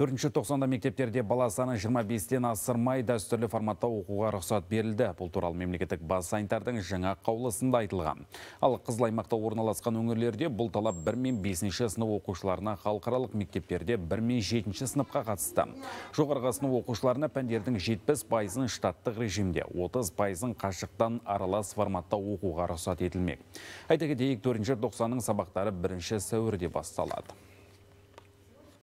төртінші тоқсанда мектептерде бала саны жиырма бестен асырмай дәстүрлі форматта оқуға рұқсат берілді бұл туралы мемлекеттік бас санитардың жаңа қаулысында айтылған ал қызыл аймақта орналасқан өңірлерде бұл талап бір мен бесінші сынып оқушыларына халықаралық мектептерде бір мен жетінші сыныпқа қатысты жоғарғы сынып оқушыларына пәндердің жетпіс пайызын штаттық режимде отыз пайызын қашықтан аралас форматта оқуға рұқсат етілмек айта кетейік төртінші тоқсанның сабақтары бірінші сәуірде басталады